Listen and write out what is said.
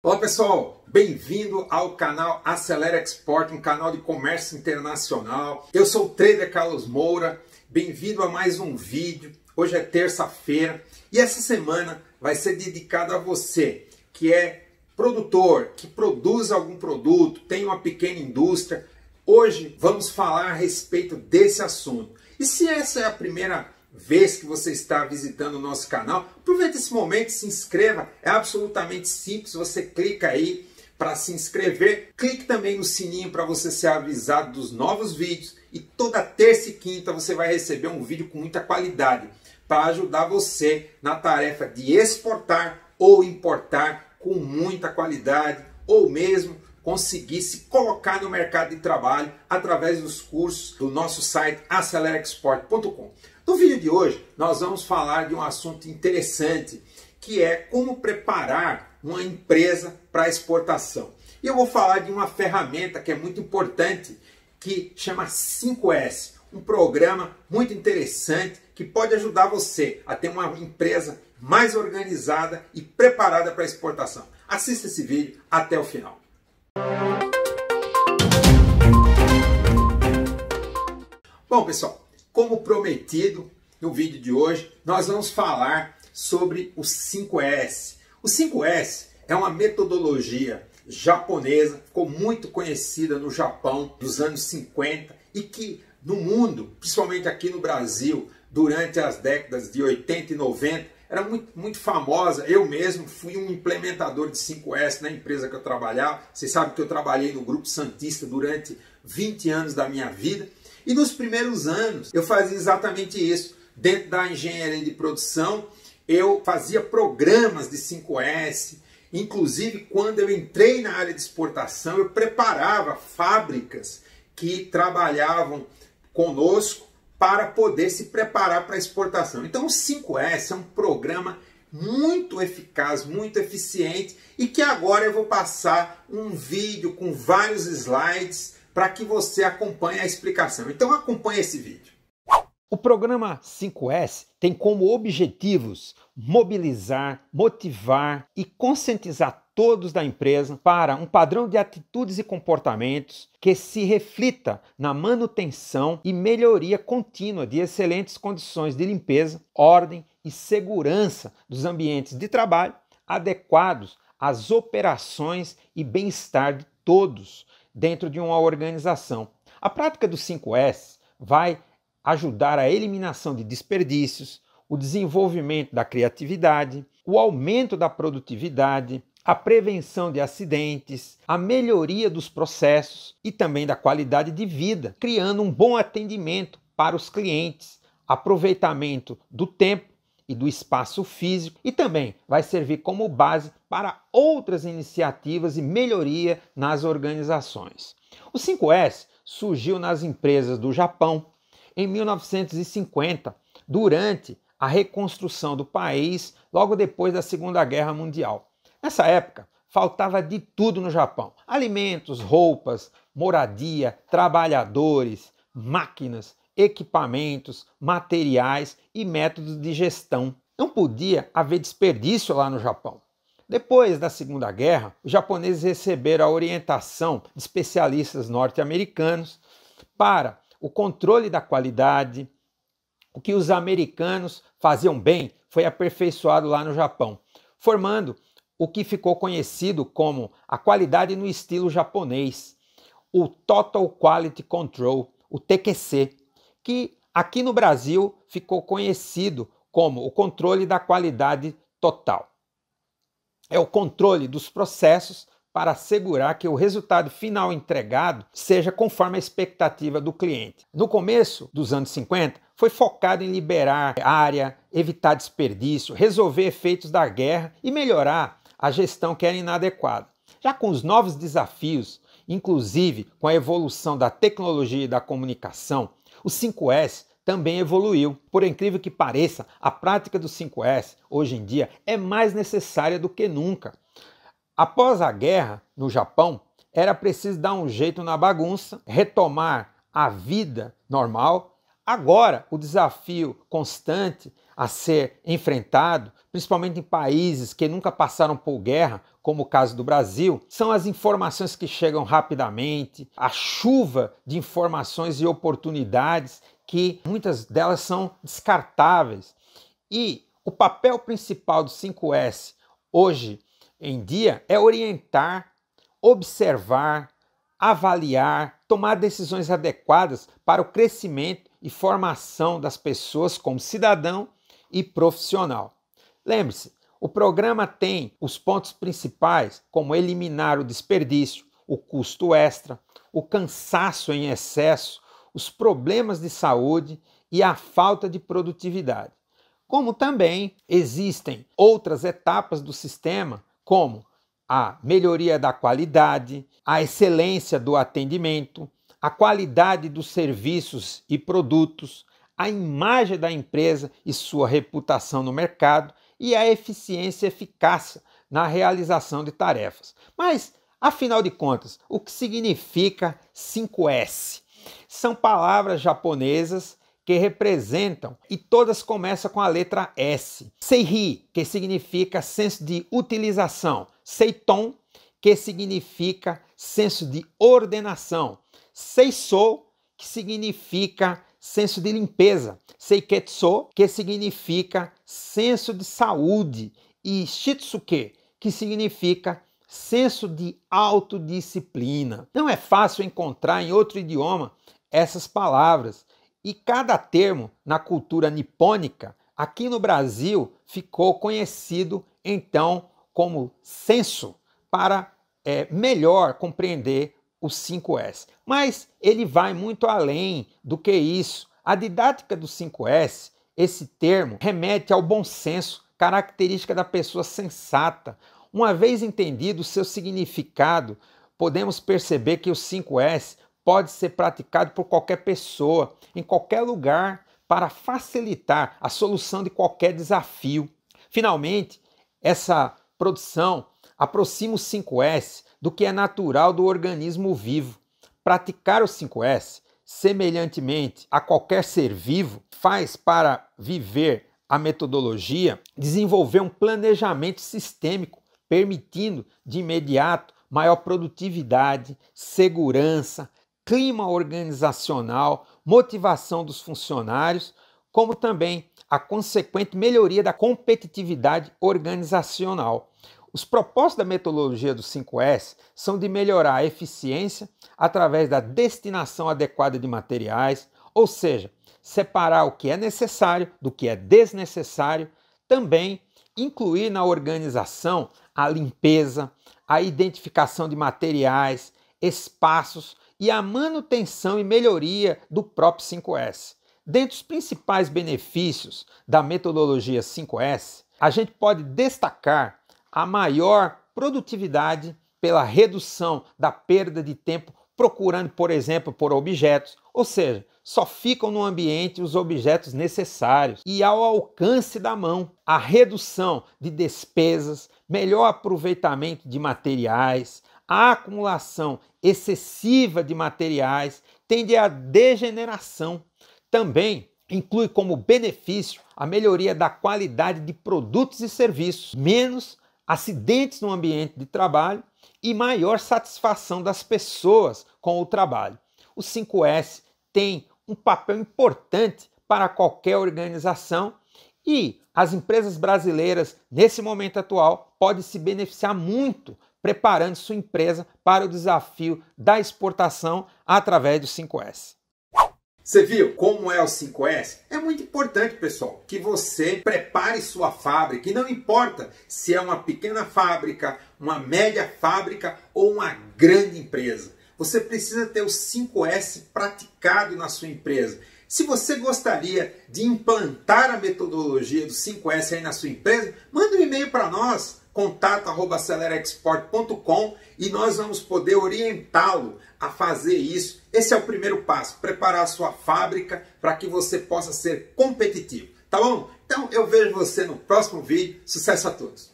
Olá pessoal, bem-vindo ao canal Acelera Export, um canal de comércio internacional. Eu sou o trader Carlos Moura, bem-vindo a mais um vídeo. Hoje é terça-feira e essa semana vai ser dedicada a você que é produtor, que produz algum produto, tem uma pequena indústria. Hoje vamos falar a respeito desse assunto. E se essa é a primeira vez que você está visitando o nosso canal. Aproveita esse momento, se inscreva, é absolutamente simples, você clica aí para se inscrever. Clique também no sininho para você ser avisado dos novos vídeos e toda terça e quinta você vai receber um vídeo com muita qualidade para ajudar você na tarefa de exportar ou importar com muita qualidade ou mesmo conseguir se colocar no mercado de trabalho através dos cursos do nosso site acelerexport.com. No vídeo de hoje, nós vamos falar de um assunto interessante, que é como preparar uma empresa para exportação. E eu vou falar de uma ferramenta que é muito importante, que chama 5S, um programa muito interessante que pode ajudar você a ter uma empresa mais organizada e preparada para exportação. Assista esse vídeo até o final. Bom, pessoal, como prometido no vídeo de hoje, nós vamos falar sobre o 5S. O 5S é uma metodologia japonesa, ficou muito conhecida no Japão dos anos 50 e que no mundo, principalmente aqui no Brasil, durante as décadas de 80 e 90, era muito, muito famosa. Eu mesmo fui um implementador de 5S na empresa que eu trabalhava. Vocês sabem que eu trabalhei no Grupo Santista durante 20 anos da minha vida e nos primeiros anos eu fazia exatamente isso. Dentro da engenharia de produção, eu fazia programas de 5S. Inclusive, quando eu entrei na área de exportação, eu preparava fábricas que trabalhavam conosco para poder se preparar para a exportação. Então, o 5S é um programa muito eficaz, muito eficiente e que agora eu vou passar um vídeo com vários slides para que você acompanhe a explicação. Então acompanhe esse vídeo. O programa 5S tem como objetivos mobilizar, motivar e conscientizar todos da empresa para um padrão de atitudes e comportamentos que se reflita na manutenção e melhoria contínua de excelentes condições de limpeza, ordem e segurança dos ambientes de trabalho adequados às operações e bem-estar de todos, dentro de uma organização. A prática dos 5S vai ajudar a eliminação de desperdícios, o desenvolvimento da criatividade, o aumento da produtividade, a prevenção de acidentes, a melhoria dos processos e também da qualidade de vida, criando um bom atendimento para os clientes, aproveitamento do tempo e do espaço físico e também vai servir como base para outras iniciativas e melhoria nas organizações. O 5S surgiu nas empresas do Japão em 1950, durante a reconstrução do país logo depois da Segunda Guerra Mundial. Nessa época, faltava de tudo no Japão: alimentos, roupas, moradia, trabalhadores, máquinas, equipamentos, materiais e métodos de gestão. Não podia haver desperdício lá no Japão. Depois da Segunda Guerra, os japoneses receberam a orientação de especialistas norte-americanos para o controle da qualidade. O que os americanos faziam bem foi aperfeiçoado lá no Japão, formando o que ficou conhecido como a qualidade no estilo japonês, o Total Quality Control, o TQC que aqui no Brasil ficou conhecido como o controle da qualidade total. É o controle dos processos para assegurar que o resultado final entregado seja conforme a expectativa do cliente. No começo dos anos 50, foi focado em liberar área, evitar desperdício, resolver efeitos da guerra e melhorar a gestão que era inadequada. Já com os novos desafios Inclusive, com a evolução da tecnologia e da comunicação, o 5S também evoluiu. Por incrível que pareça, a prática do 5S hoje em dia é mais necessária do que nunca. Após a guerra no Japão, era preciso dar um jeito na bagunça, retomar a vida normal Agora, o desafio constante a ser enfrentado, principalmente em países que nunca passaram por guerra, como o caso do Brasil, são as informações que chegam rapidamente, a chuva de informações e oportunidades que muitas delas são descartáveis. E o papel principal do 5S hoje em dia é orientar, observar, avaliar, tomar decisões adequadas para o crescimento e formação das pessoas como cidadão e profissional. Lembre-se, o programa tem os pontos principais como eliminar o desperdício, o custo extra, o cansaço em excesso, os problemas de saúde e a falta de produtividade. Como também existem outras etapas do sistema, como a melhoria da qualidade, a excelência do atendimento, a qualidade dos serviços e produtos, a imagem da empresa e sua reputação no mercado e a eficiência e eficácia na realização de tarefas. Mas, afinal de contas, o que significa 5S? São palavras japonesas que representam e todas começam com a letra S. Seiri, que significa senso de utilização. Seiton, que significa senso de ordenação. Seisou, que significa senso de limpeza. Seiketsu, que significa senso de saúde. E Shitsuke, que significa senso de autodisciplina. Não é fácil encontrar em outro idioma essas palavras. E cada termo na cultura nipônica, aqui no Brasil, ficou conhecido então como senso, para é, melhor compreender o 5S. Mas ele vai muito além do que isso. A didática do 5S, esse termo, remete ao bom senso, característica da pessoa sensata. Uma vez entendido o seu significado, podemos perceber que o 5S pode ser praticado por qualquer pessoa, em qualquer lugar, para facilitar a solução de qualquer desafio. Finalmente, essa produção aproxima o 5S do que é natural do organismo vivo. Praticar o 5S, semelhantemente a qualquer ser vivo, faz para viver a metodologia desenvolver um planejamento sistêmico, permitindo de imediato maior produtividade, segurança, clima organizacional, motivação dos funcionários, como também a consequente melhoria da competitividade organizacional. Os propósitos da metodologia dos 5S são de melhorar a eficiência através da destinação adequada de materiais, ou seja, separar o que é necessário do que é desnecessário, também incluir na organização a limpeza, a identificação de materiais, espaços e a manutenção e melhoria do próprio 5S. Dentre os principais benefícios da metodologia 5S, a gente pode destacar a maior produtividade pela redução da perda de tempo procurando, por exemplo, por objetos, ou seja, só ficam no ambiente os objetos necessários e ao alcance da mão. A redução de despesas, melhor aproveitamento de materiais, a acumulação excessiva de materiais tende à degeneração. Também inclui como benefício a melhoria da qualidade de produtos e serviços, menos acidentes no ambiente de trabalho e maior satisfação das pessoas com o trabalho. O 5S tem um papel importante para qualquer organização e as empresas brasileiras, nesse momento atual, podem se beneficiar muito preparando sua empresa para o desafio da exportação através do 5S. Você viu como é o 5S? É muito importante, pessoal, que você prepare sua fábrica. E não importa se é uma pequena fábrica, uma média fábrica ou uma grande empresa. Você precisa ter o 5S praticado na sua empresa. Se você gostaria de implantar a metodologia do 5S aí na sua empresa, manda um e-mail para nós contato@celerexport.com e nós vamos poder orientá-lo a fazer isso. Esse é o primeiro passo, preparar a sua fábrica para que você possa ser competitivo, tá bom? Então eu vejo você no próximo vídeo. Sucesso a todos.